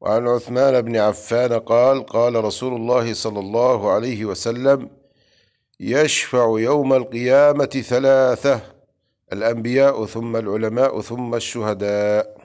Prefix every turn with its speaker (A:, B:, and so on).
A: وعن عثمان بن عفان قال قال رسول الله صلى الله عليه وسلم يشفع يوم القيامة ثلاثة الأنبياء ثم العلماء ثم الشهداء